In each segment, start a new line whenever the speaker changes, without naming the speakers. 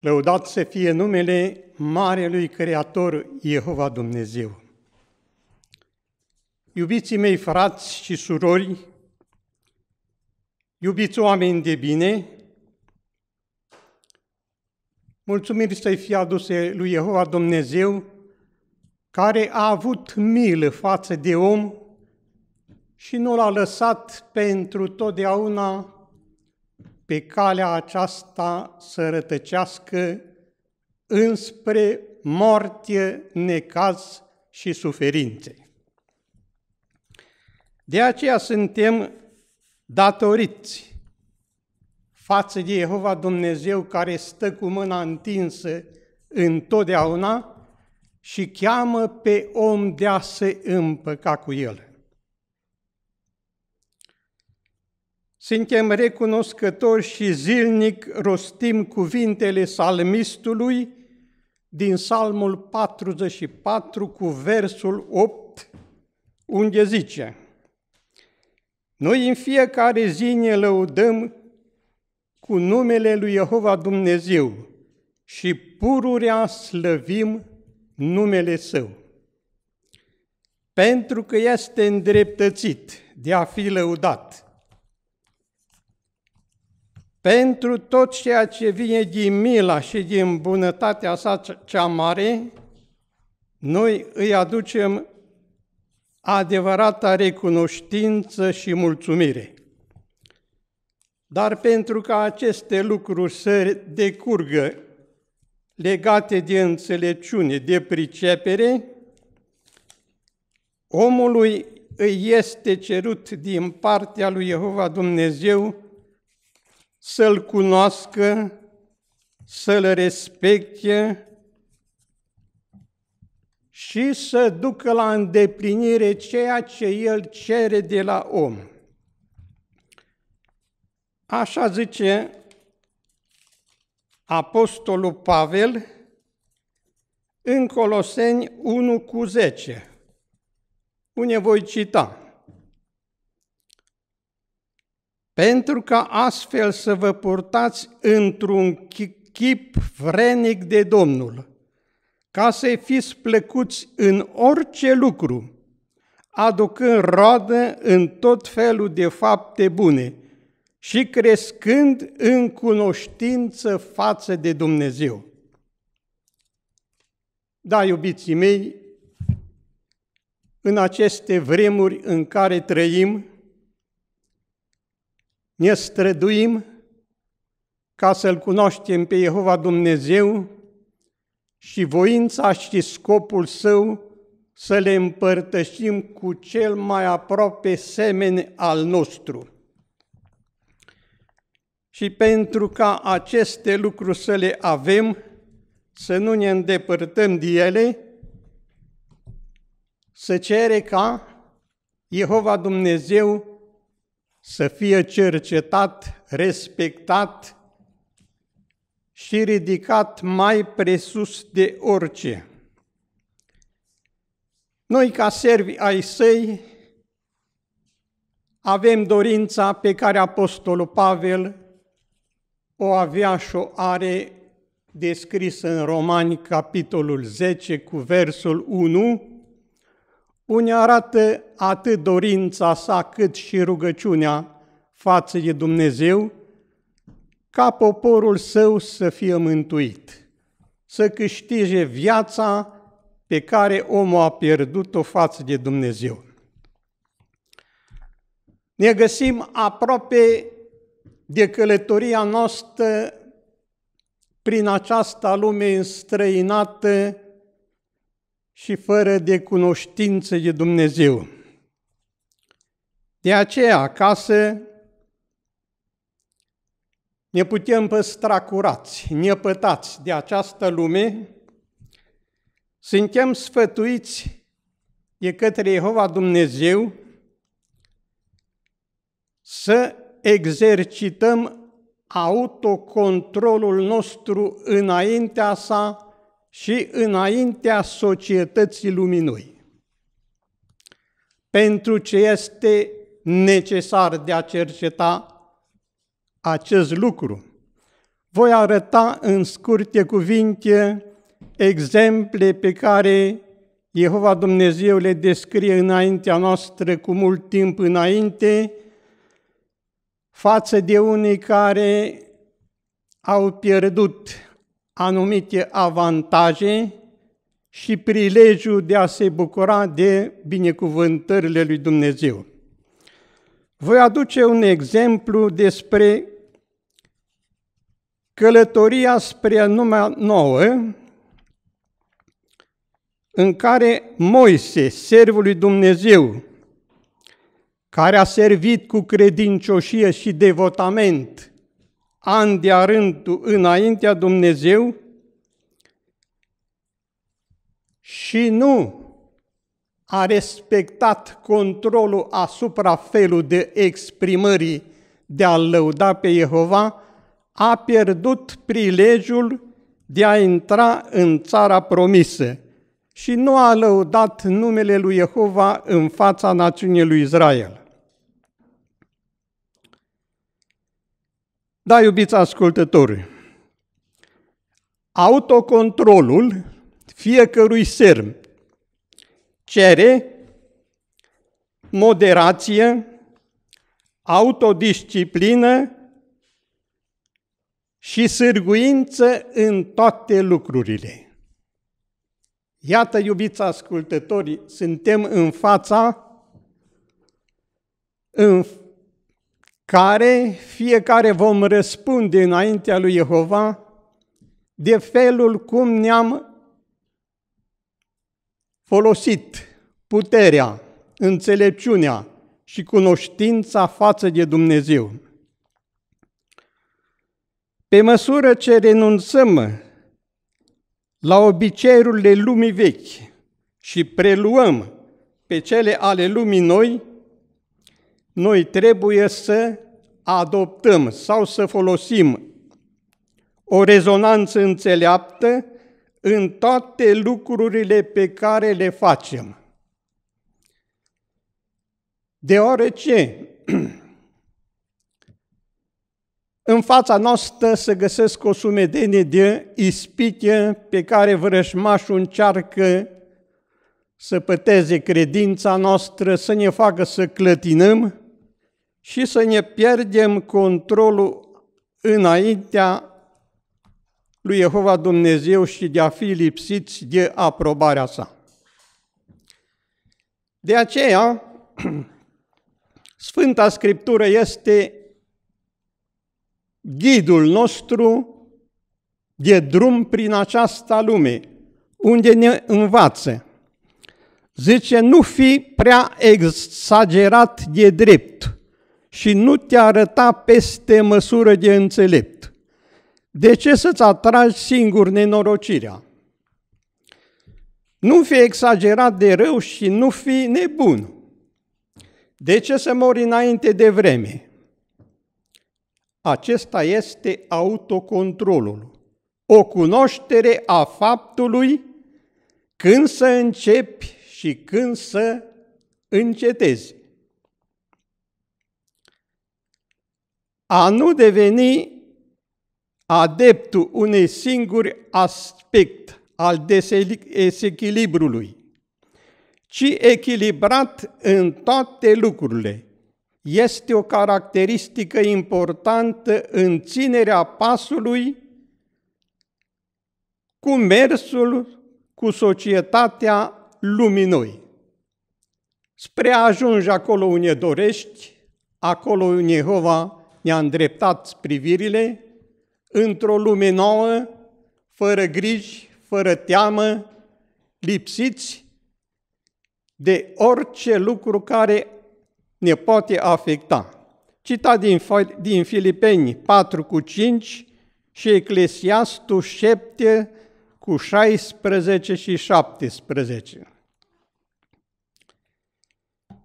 Lăudat să fie numele Marelui Creator Jehova Dumnezeu. Iubiții mei frați și surori, iubiți oameni de bine, mulțumiri să-i fie aduse lui Jehova Dumnezeu, care a avut milă față de om și nu l-a lăsat pentru totdeauna pe calea aceasta să rătăcească înspre moarte, necaz și suferințe. De aceea suntem datoriți față de Jehova Dumnezeu care stă cu mâna întinsă întotdeauna și cheamă pe om de a se împăca cu El. Suntem recunoscători și zilnic rostim cuvintele salmistului din Salmul 44 cu versul 8, unde zice Noi în fiecare zi ne lăudăm cu numele lui Jehova Dumnezeu și pururea slăvim numele Său. Pentru că este îndreptățit de a fi lăudat – pentru tot ceea ce vine din mila și din bunătatea sa cea mare, noi îi aducem adevărata recunoștință și mulțumire. Dar pentru ca aceste lucruri să decurgă legate de înțelepciune, de pricepere, omului îi este cerut din partea lui Jehova Dumnezeu să-L cunoască, să-L respecte și să ducă la îndeplinire ceea ce El cere de la om. Așa zice Apostolul Pavel în Coloseni 1 cu 10. Unde voi cita? pentru ca astfel să vă purtați într-un chip vrenic de Domnul, ca să fiți plăcuți în orice lucru, aducând roadă în tot felul de fapte bune și crescând în cunoștință față de Dumnezeu. Da, iubiții mei, în aceste vremuri în care trăim, ne străduim ca să-L cunoaștem pe Jehova Dumnezeu și voința și scopul Său să le împărtășim cu cel mai aproape semen al nostru. Și pentru ca aceste lucruri să le avem, să nu ne îndepărtăm de ele, se cere ca Jehova Dumnezeu să fie cercetat, respectat și ridicat mai presus de orice. Noi, ca servi ai săi, avem dorința pe care Apostolul Pavel o avea și o are descrisă în Romani, capitolul 10, cu versul 1, unde arată atât dorința sa cât și rugăciunea față de Dumnezeu, ca poporul său să fie mântuit, să câștige viața pe care omul a pierdut-o față de Dumnezeu. Ne găsim aproape de călătoria noastră prin această lume înstrăinată și fără de cunoștință de Dumnezeu. De aceea, acasă, ne putem păstra curați, nepătați de această lume, suntem sfătuiți de către Jehova Dumnezeu să exercităm autocontrolul nostru înaintea sa și înaintea societății luminoi, Pentru ce este necesar de a cerceta acest lucru. Voi arăta în scurte cuvinte exemple pe care Jehova Dumnezeu le descrie înaintea noastră cu mult timp înainte, față de unii care au pierdut anumite avantaje și prilejul de a se bucura de binecuvântările lui Dumnezeu. Voi aduce un exemplu despre călătoria spre numea nouă, în care Moise, servul lui Dumnezeu, care a servit cu credincioșie și devotament an de rând înaintea Dumnezeu și nu a respectat controlul asupra felului de exprimări de a lăuda pe Jehova, a pierdut prilejul de a intra în țara promisă și nu a lăudat numele lui Jehova în fața națiunii lui Israel. Da, iubiți ascultători, autocontrolul fiecărui serm cere moderație, autodisciplină și sârguință în toate lucrurile. Iată, iubiți ascultători, suntem în fața în care fiecare vom răspunde înaintea lui Jehova de felul cum ne-am folosit puterea, înțelepciunea și cunoștința față de Dumnezeu. Pe măsură ce renunțăm la obiceiurile lumii vechi și preluăm pe cele ale lumii noi, noi trebuie să adoptăm sau să folosim o rezonanță înțeleaptă în toate lucrurile pe care le facem. Deoarece în fața noastră se găsesc o sumedenie de ispite pe care vrășmașul încearcă să păteze credința noastră, să ne facă să clătinăm, și să ne pierdem controlul înaintea lui Jehova Dumnezeu și de a fi lipsiți de aprobarea sa. De aceea, Sfânta Scriptură este ghidul nostru de drum prin această lume, unde ne învață. Zice, nu fi prea exagerat de drept, și nu te arăta peste măsură de înțelept. De ce să-ți atragi singur nenorocirea? Nu fi exagerat de rău și nu fi nebun. De ce să mori înainte de vreme? Acesta este autocontrolul, o cunoaștere a faptului când să începi și când să încetezi. a nu deveni adeptul unei singuri aspect al desechilibrului, ci echilibrat în toate lucrurile. Este o caracteristică importantă în ținerea pasului cu mersul cu societatea lumii noi. Spre a ajunge acolo unde dorești, acolo unde Jehova ne-a îndreptat privirile într-o lume nouă, fără griji, fără teamă, lipsiți de orice lucru care ne poate afecta. Cita din, din Filipeni 4 cu 5 și Eclesiastul 7 cu 16 și 17.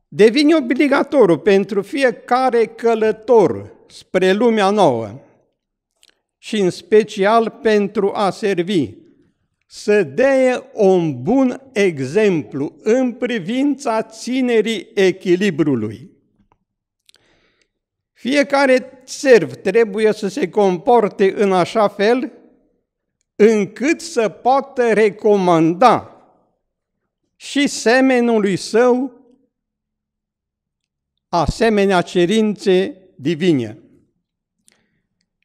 Devine obligatoriu pentru fiecare călător spre lumea nouă și în special pentru a servi, să dea un bun exemplu în privința ținerii echilibrului. Fiecare serv trebuie să se comporte în așa fel încât să poată recomanda și semenului său asemenea cerințe divine.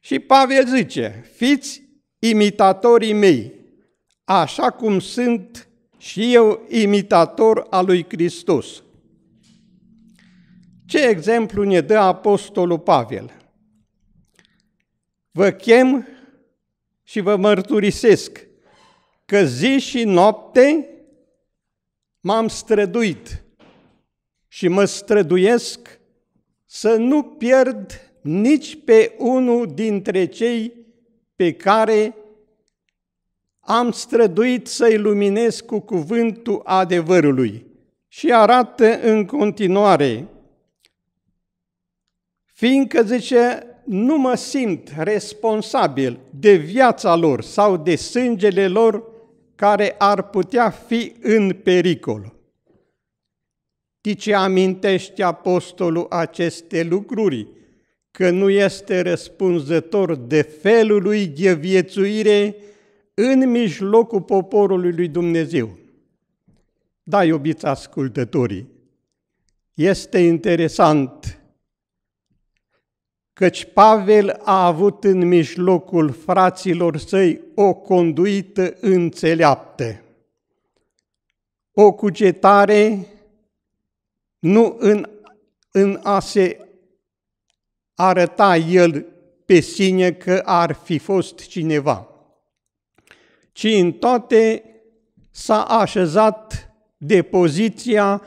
Și Pavel zice, fiți imitatorii mei, așa cum sunt și eu imitator al lui Hristos. Ce exemplu ne dă Apostolul Pavel? Vă chem și vă mărturisesc că zi și noapte m-am străduit și mă străduiesc să nu pierd nici pe unul dintre cei pe care am străduit să-i luminez cu cuvântul adevărului. Și arată în continuare, fiindcă, zice, nu mă simt responsabil de viața lor sau de sângele lor care ar putea fi în pericol. ce amintește apostolul aceste lucruri că nu este răspunzător de felul lui de viețuire în mijlocul poporului lui Dumnezeu. Da, iubiți ascultătorii, este interesant căci Pavel a avut în mijlocul fraților săi o conduită înțeleaptă, o cugetare nu în, în a se arăta el pe sine că ar fi fost cineva, ci în toate s-a așezat de poziția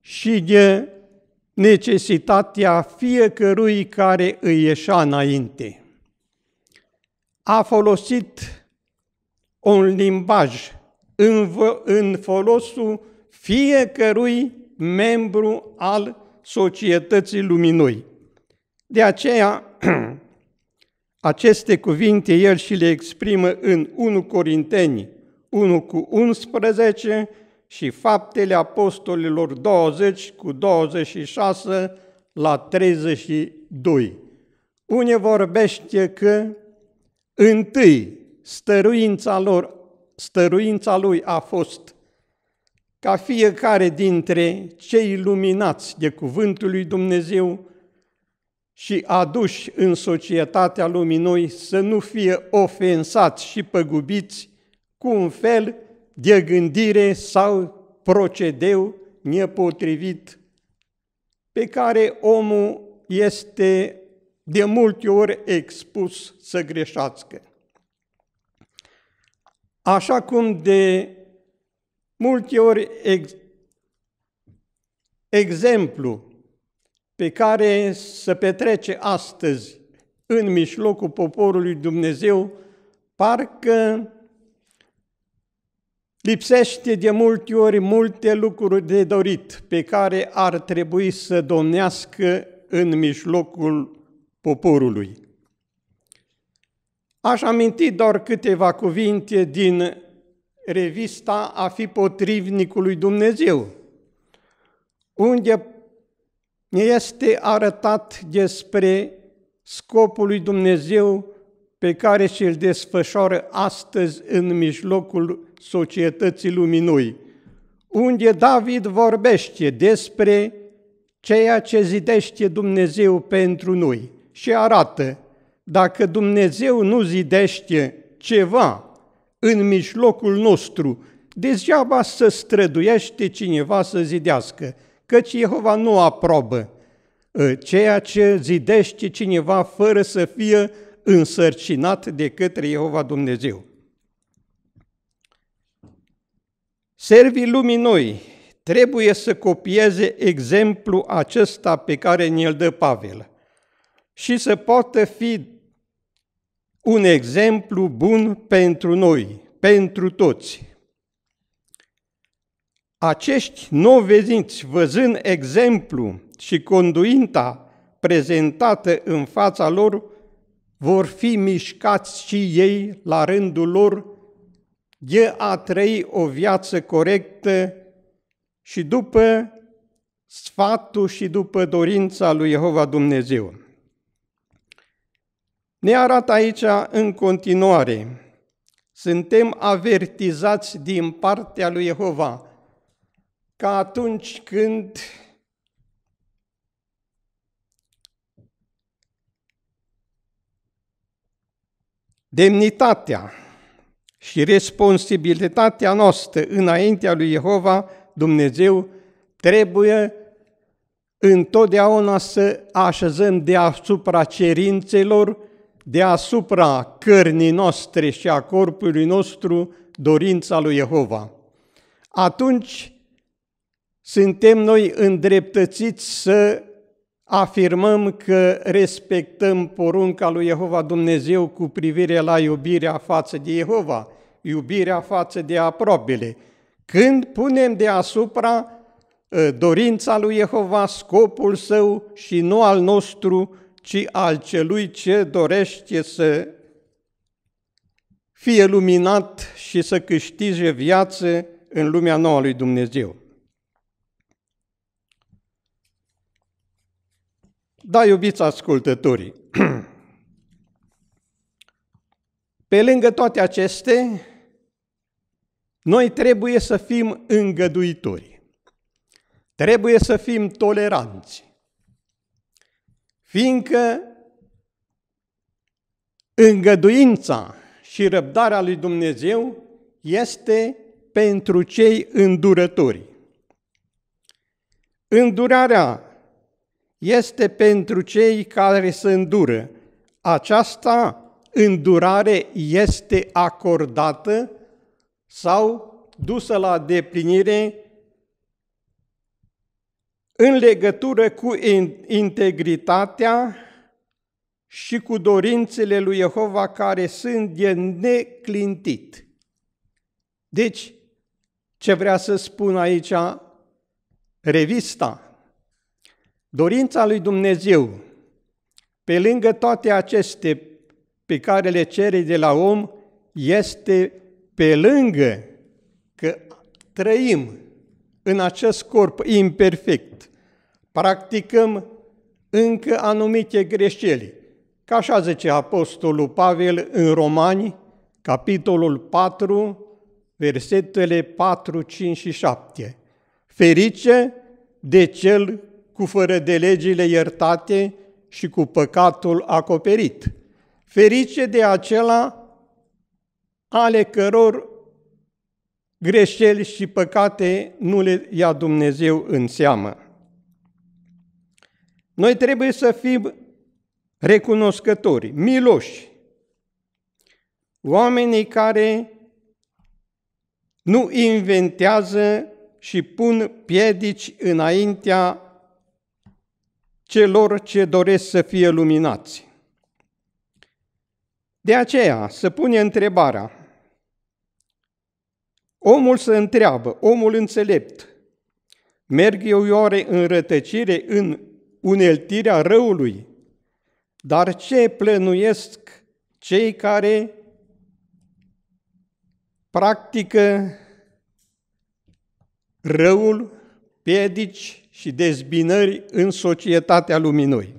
și de necesitatea fiecărui care îi ieșa înainte. A folosit un limbaj în, în folosul fiecărui membru al societății luminoi. De aceea, aceste cuvinte el și le exprimă în 1 Corinteni 1 cu 11 și faptele apostolilor 20 cu 26 la 32. Unii vorbește că întâi stăruința, lor, stăruința lui a fost ca fiecare dintre cei luminați de cuvântul lui Dumnezeu și aduși în societatea luminoi să nu fie ofensați și păgubiți cu un fel de gândire sau procedeu nepotrivit pe care omul este de multe ori expus să greșească. Așa cum de multe ori ex- exemplu pe care să petrece astăzi în mijlocul poporului Dumnezeu, parcă lipsește de multe ori multe lucruri de dorit pe care ar trebui să domnească în mijlocul poporului. Aș aminti doar câteva cuvinte din revista A fi potrivnicului Dumnezeu, unde ne este arătat despre scopul lui Dumnezeu pe care și-l desfășoară astăzi în mijlocul societății luminui, unde David vorbește despre ceea ce zidește Dumnezeu pentru noi și arată, dacă Dumnezeu nu zidește ceva în mijlocul nostru, degeaba să străduiește cineva să zidească, căci Jehova nu aprobă ă, ceea ce zidește cineva fără să fie însărcinat de către Jehova Dumnezeu. Servii lumii noi trebuie să copieze exemplu acesta pe care ne-l dă Pavel și să poată fi un exemplu bun pentru noi, pentru toți. Acești novezinți, văzând exemplu și conduinta prezentată în fața lor, vor fi mișcați și ei la rândul lor de a trăi o viață corectă și după sfatul și după dorința lui Jehova Dumnezeu. Ne arată aici în continuare, suntem avertizați din partea lui Jehova ca atunci când demnitatea și responsabilitatea noastră înaintea lui Jehova, Dumnezeu, trebuie întotdeauna să așezăm deasupra cerințelor, deasupra cărnii noastre și a corpului nostru dorința lui Jehova. Atunci suntem noi îndreptățiți să afirmăm că respectăm porunca lui Jehova Dumnezeu cu privire la iubirea față de Jehova, iubirea față de aproapele, când punem deasupra ă, dorința lui Jehova, scopul său și nu al nostru, ci al celui ce dorește să fie luminat și să câștige viață în lumea nouă lui Dumnezeu. Da, iubiți ascultătorii, pe lângă toate acestea, noi trebuie să fim îngăduitori. Trebuie să fim toleranți. Fiindcă îngăduința și răbdarea lui Dumnezeu este pentru cei îndurători. Îndurarea este pentru cei care se îndură. Aceasta îndurare este acordată sau dusă la deplinire în legătură cu integritatea și cu dorințele lui Jehova care sunt de neclintit. Deci, ce vrea să spun aici revista Dorința lui Dumnezeu, pe lângă toate aceste pe care le cere de la om, este pe lângă că trăim în acest corp imperfect, practicăm încă anumite greșeli. Ca așa zice Apostolul Pavel în Romani, capitolul 4, versetele 4, 5 și 7. Ferice de cel cu fără de legile iertate și cu păcatul acoperit. Ferice de acela ale căror greșeli și păcate nu le ia Dumnezeu în seamă. Noi trebuie să fim recunoscători, miloși, oamenii care nu inventează și pun piedici înaintea celor ce doresc să fie luminați. De aceea se pune întrebarea, omul se întreabă, omul înțelept, merg eu oare în rătăcire, în uneltirea răului, dar ce plănuiesc cei care practică răul, piedici, și dezbinări în societatea luminui.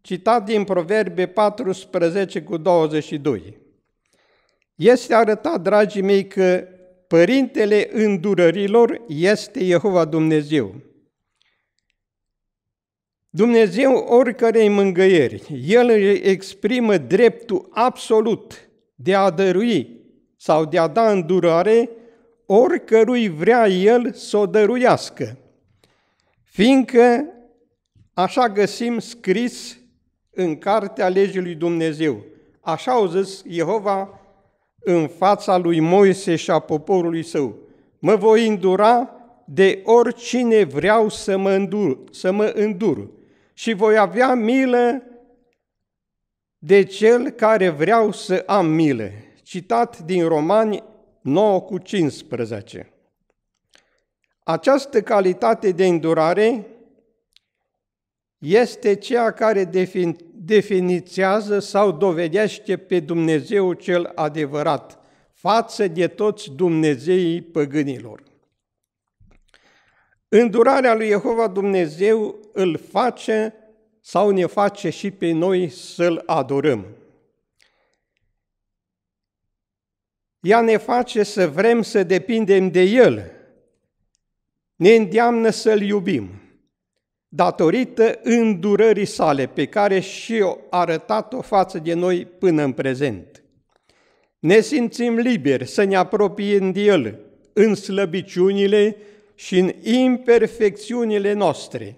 Citat din Proverbe 14 cu 22. Este arătat, dragii mei, că Părintele îndurărilor este Jehova Dumnezeu. Dumnezeu oricărei mângăieri, El îi exprimă dreptul absolut de a dărui sau de a da îndurare oricărui vrea El să o dăruiască fiindcă așa găsim scris în cartea legii lui Dumnezeu. Așa au zis Jehova în fața lui Moise și a poporului său. Mă voi îndura de oricine vreau să mă îndur, să mă îndur și voi avea milă de cel care vreau să am milă. Citat din Romani 9 cu 15. Această calitate de îndurare este ceea care definițează sau dovedește pe Dumnezeu cel adevărat față de toți Dumnezeii păgânilor. Îndurarea lui Jehova Dumnezeu îl face sau ne face și pe noi să-L adorăm. Ea ne face să vrem să depindem de El – ne îndeamnă să-L iubim, datorită îndurării sale pe care și-o arătat-o față de noi până în prezent. Ne simțim liberi să ne apropiem de El în slăbiciunile și în imperfecțiunile noastre,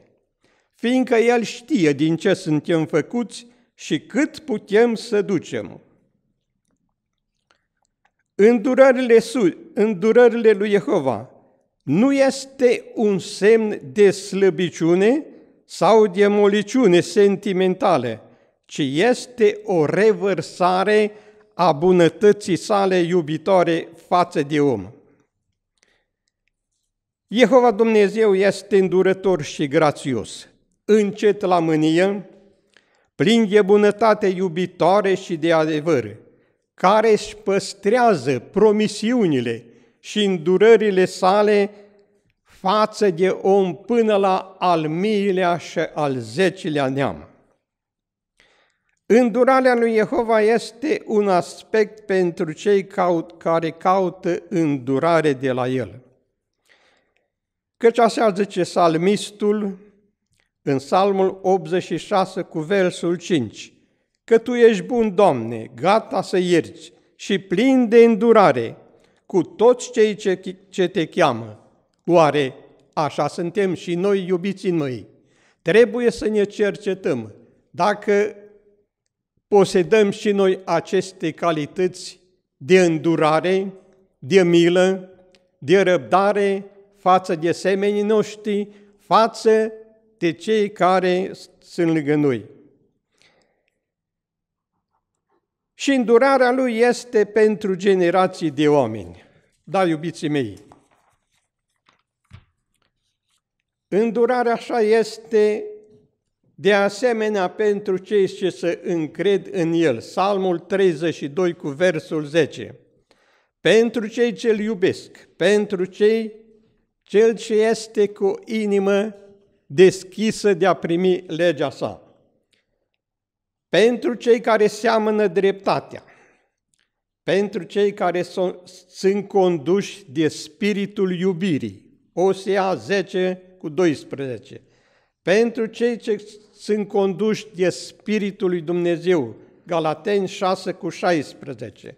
fiindcă El știe din ce suntem făcuți și cât putem să ducem. Îndurările, su- îndurările lui Jehova nu este un semn de slăbiciune sau de moliciune sentimentală, ci este o revărsare a bunătății sale iubitoare față de om. Jehova Dumnezeu este îndurător și grațios, încet la mânie, plin de bunătate iubitoare și de adevăr, care își păstrează promisiunile și îndurările sale față de om până la al miilea și al zecilea neam. Îndurarea lui Jehova este un aspect pentru cei care caută îndurare de la el. Căci așa zice salmistul în Salmul 86 cu versul 5, că Tu ești bun, Doamne, gata să ierți și plin de îndurare, cu toți cei ce, ce te cheamă. Oare așa suntem și noi, iubiții noi? Trebuie să ne cercetăm dacă posedăm și noi aceste calități de îndurare, de milă, de răbdare față de semenii noștri, față de cei care sunt lângă noi. și îndurarea lui este pentru generații de oameni. Da, iubiții mei, îndurarea așa este de asemenea pentru cei ce se încred în el. Salmul 32 cu versul 10. Pentru cei ce îl iubesc, pentru cei cel ce este cu inimă deschisă de a primi legea sa pentru cei care seamănă dreptatea, pentru cei care sunt, conduși de spiritul iubirii, Osea 10 cu 12, pentru cei ce sunt conduși de spiritul lui Dumnezeu, Galateni 6 cu 16,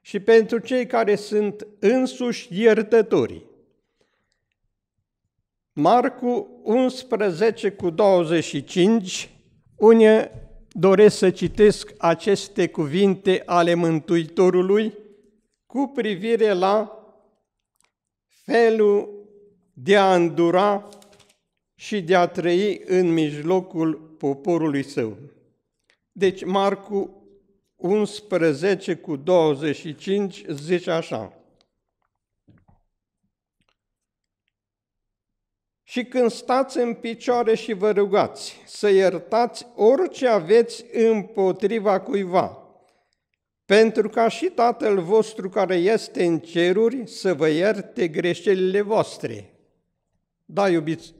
și pentru cei care sunt însuși iertătorii, Marcu 11 cu 25, unde doresc să citesc aceste cuvinte ale Mântuitorului cu privire la felul de a îndura și de a trăi în mijlocul poporului său. Deci Marcu 11 cu 25 zice așa. Și când stați în picioare și vă rugați, să iertați orice aveți împotriva cuiva, pentru ca și Tatăl vostru care este în ceruri să vă ierte greșelile voastre. Da, iubiți,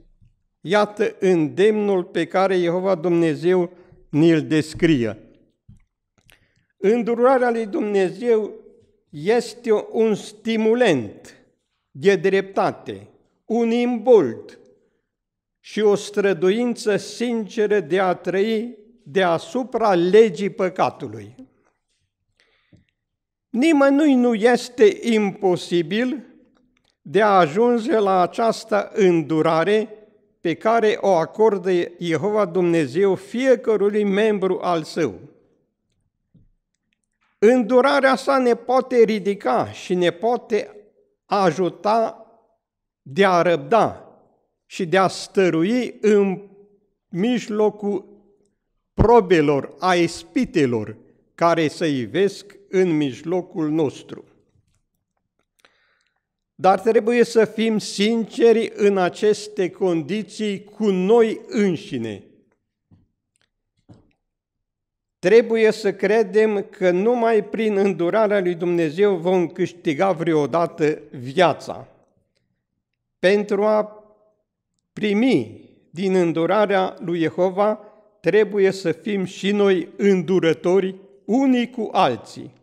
iată îndemnul pe care Jehova Dumnezeu ni-l descrie. Îndurarea lui Dumnezeu este un stimulent de dreptate, un imbold, și o străduință sinceră de a trăi deasupra legii păcatului. Nimănui nu este imposibil de a ajunge la această îndurare pe care o acordă Jehova Dumnezeu fiecărui membru al său. Îndurarea sa ne poate ridica și ne poate ajuta de a răbda și de a stărui în mijlocul probelor, a ispitelor care se ivesc în mijlocul nostru. Dar trebuie să fim sinceri în aceste condiții cu noi înșine. Trebuie să credem că numai prin îndurarea lui Dumnezeu vom câștiga vreodată viața. Pentru a primi din îndurarea lui Jehova, trebuie să fim și noi îndurători unii cu alții.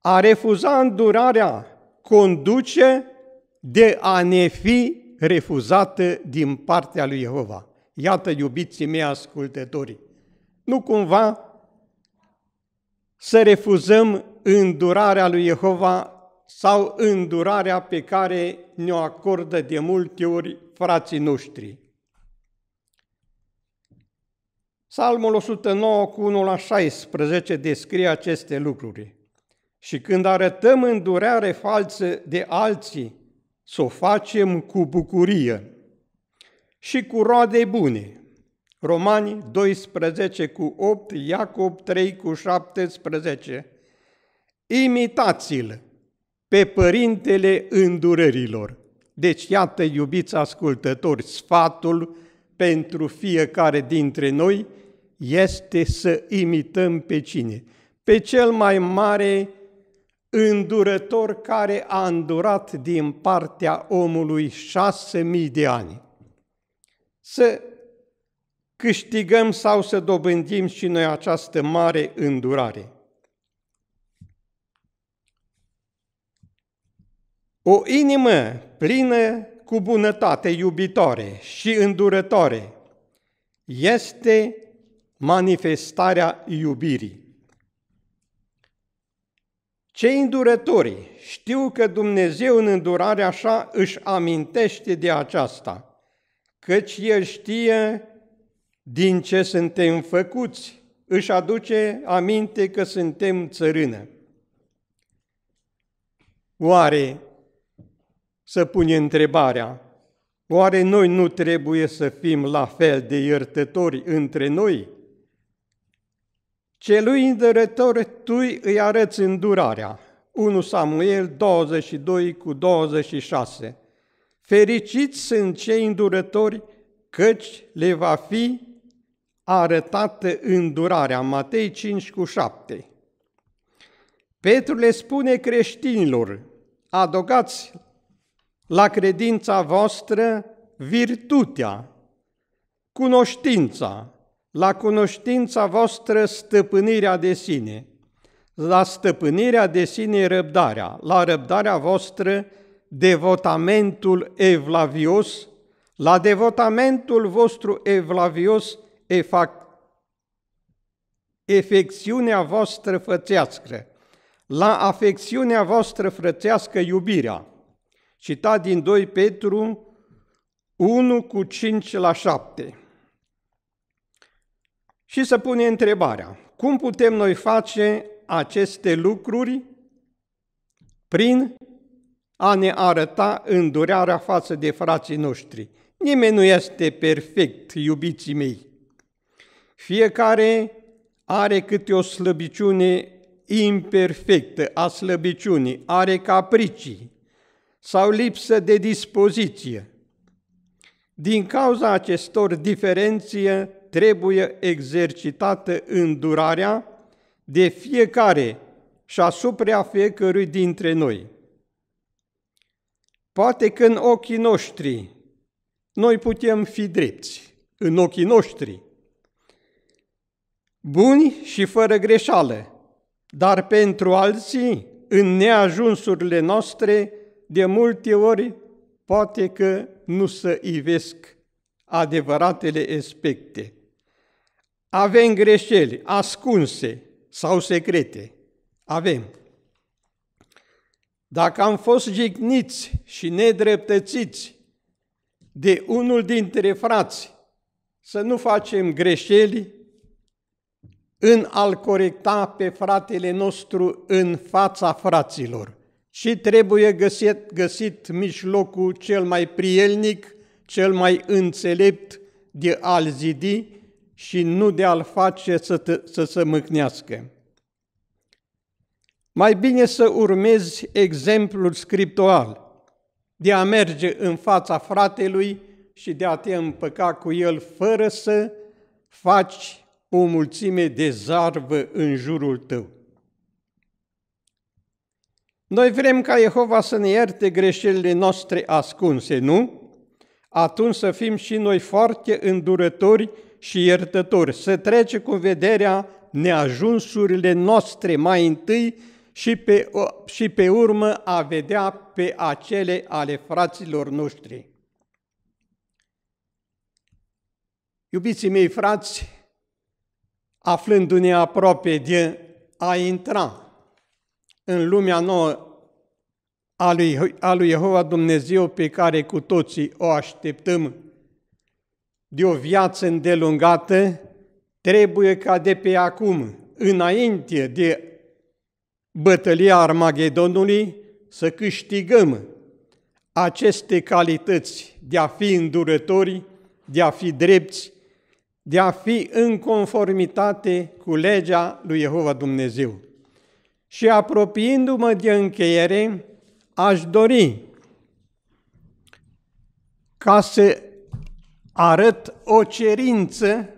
A refuza îndurarea conduce de a ne fi refuzată din partea lui Jehova. Iată, iubiții mei ascultători, nu cumva să refuzăm îndurarea lui Jehova sau îndurarea pe care ne-o acordă de multe ori frații noștri. Psalmul 109 cu 1 la 16 descrie aceste lucruri. Și când arătăm îndurare falsă de alții, să o facem cu bucurie și cu roade bune. Romani 12 cu 8, Iacob 3 cu 17. Imitați-l pe Părintele Îndurărilor. Deci, iată, iubiți ascultători, sfatul pentru fiecare dintre noi este să imităm pe cine? Pe cel mai mare îndurător care a îndurat din partea omului șase mii de ani. Să câștigăm sau să dobândim și noi această mare îndurare. O inimă plină cu bunătate iubitoare și îndurătoare este manifestarea iubirii. Cei îndurători știu că Dumnezeu în îndurare așa își amintește de aceasta, căci El știe din ce suntem făcuți, își aduce aminte că suntem țărână. Oare să pune întrebarea, oare noi nu trebuie să fim la fel de iertători între noi? Celui îndărător tu îi arăți îndurarea. 1 Samuel 22 cu 26 Fericiți sunt cei îndurători, căci le va fi arătată îndurarea. Matei 5 cu 7 Petru le spune creștinilor, adăugați la credința voastră virtutea, cunoștința, la cunoștința voastră stăpânirea de sine, la stăpânirea de sine răbdarea, la răbdarea voastră devotamentul evlavios, la devotamentul vostru evlavios efac, efecțiunea voastră fățească, la afecțiunea voastră frățească iubirea, citat din 2 Petru 1 cu 5 la 7. Și să pune întrebarea, cum putem noi face aceste lucruri prin a ne arăta îndurarea față de frații noștri. Nimeni nu este perfect, iubiții mei. Fiecare are câte o slăbiciune imperfectă a slăbiciunii, are capricii, sau lipsă de dispoziție. Din cauza acestor diferențe trebuie exercitată îndurarea de fiecare și asupra fiecărui dintre noi. Poate că în ochii noștri noi putem fi drepți, în ochii noștri, buni și fără greșeală, dar pentru alții, în neajunsurile noastre, de multe ori poate că nu să ivesc adevăratele aspecte. Avem greșeli ascunse sau secrete. Avem. Dacă am fost jigniți și nedreptățiți de unul dintre frați, să nu facem greșeli în a-l corecta pe fratele nostru în fața fraților și trebuie găsit, găsit mijlocul cel mai prielnic, cel mai înțelept de al zidi și nu de al face să, te, să se mâhnească. Mai bine să urmezi exemplul scriptural, de a merge în fața fratelui și de a te împăca cu el fără să faci o mulțime de zarvă în jurul tău. Noi vrem ca Jehova să ne ierte greșelile noastre ascunse, nu? Atunci să fim și noi foarte îndurători și iertători, să trece cu vederea neajunsurile noastre mai întâi și pe, și pe urmă a vedea pe acele ale fraților noștri. Iubiții mei frați, aflându-ne aproape de a intra în lumea nouă a lui, a lui Jehova Dumnezeu pe care cu toții o așteptăm. De o viață îndelungată trebuie ca de pe acum, înainte de bătălia Armagedonului, să câștigăm aceste calități de a fi îndurători, de a fi drepți, de a fi în conformitate cu legea lui Jehova Dumnezeu. Și apropiindu-mă de încheiere, aș dori ca să arăt o cerință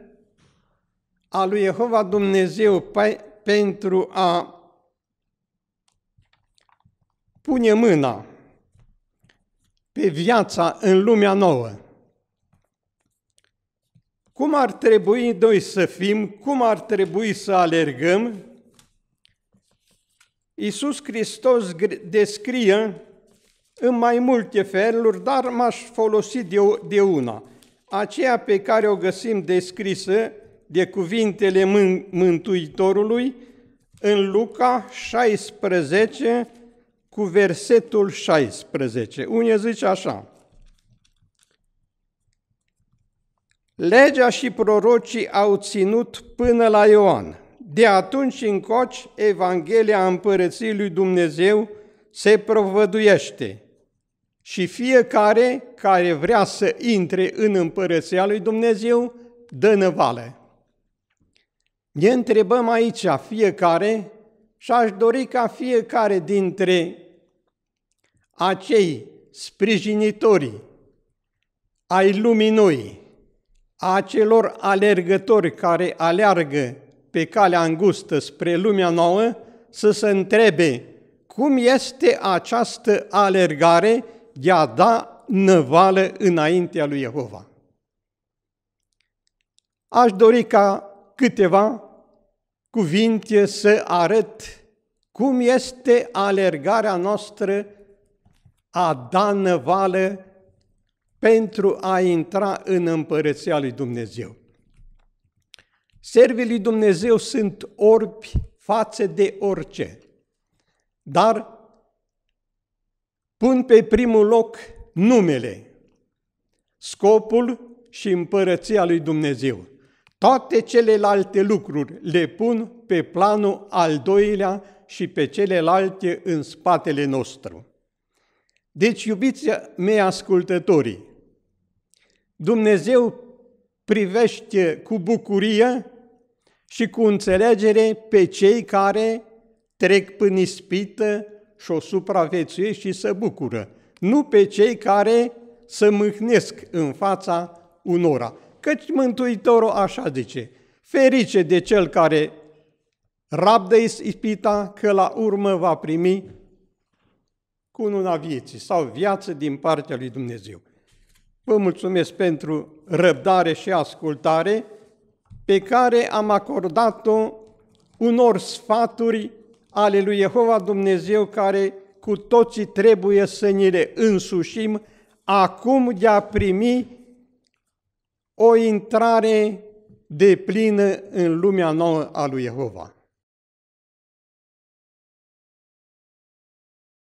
a lui Jehova Dumnezeu pentru a pune mâna pe viața în lumea nouă. Cum ar trebui noi să fim, cum ar trebui să alergăm Iisus Hristos descrie în mai multe feluri, dar m-aș folosi de, de una, aceea pe care o găsim descrisă de cuvintele Mântuitorului în Luca 16 cu versetul 16. Unii zice așa, Legea și prorocii au ținut până la Ioan. De atunci încoci, Evanghelia Împărăției lui Dumnezeu se provăduiește și fiecare care vrea să intre în Împărăția lui Dumnezeu dă năvală. Ne întrebăm aici fiecare și aș dori ca fiecare dintre acei sprijinitori ai luminoi, a celor alergători care aleargă pe calea îngustă spre lumea nouă să se întrebe cum este această alergare de a da năvală înaintea lui Jehova. Aș dori ca câteva cuvinte să arăt cum este alergarea noastră a da năvală pentru a intra în împărăția lui Dumnezeu. Servii lui Dumnezeu sunt orbi față de orice, dar pun pe primul loc numele, scopul și împărăția lui Dumnezeu. Toate celelalte lucruri le pun pe planul al doilea și pe celelalte în spatele nostru. Deci, iubiți mei ascultătorii, Dumnezeu privește cu bucurie și cu înțelegere pe cei care trec prin ispită și o supraviețuie și se bucură, nu pe cei care să mâhnesc în fața unora. Căci Mântuitorul așa zice, ferice de cel care rabdă ispita, că la urmă va primi cununa vieții sau viață din partea lui Dumnezeu. Vă mulțumesc pentru răbdare și ascultare pe care am acordat-o unor sfaturi ale lui Jehova Dumnezeu care cu toții trebuie să ni le însușim acum de a primi o intrare de plină în lumea nouă a lui Jehova.